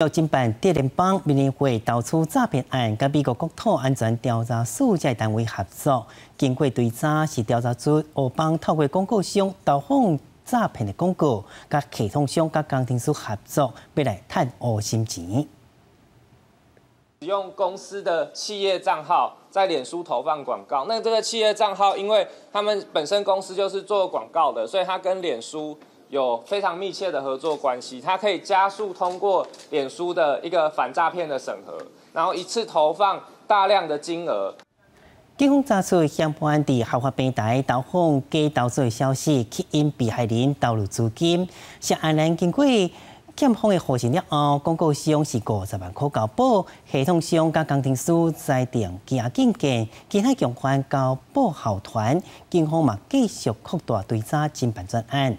要侦办“电联帮”、民联会投资诈骗案，跟美国国土安全调查数在单位合作，经过对查，是调查出恶帮透过广告商投放诈骗的广告，跟系统商、跟工程师合作，未来赚恶心钱。使用公司的企业账号在脸书投放广告，那这个企业账号，因为他们本身公司就是做广告的，所以他跟脸书。有非常密切的合作关系，它可以加速通过脸书的一个反诈骗的审核，然后一次投放大量的金额。警方查出相关的合法平台投放假投资的消息，吸引被害人投入资金。涉案人经过警方的核实了后，广告使用是五十万块交保系统使用加工程师在定加证件，其他强关交保好团，警方嘛继续扩大追查，侦办专案。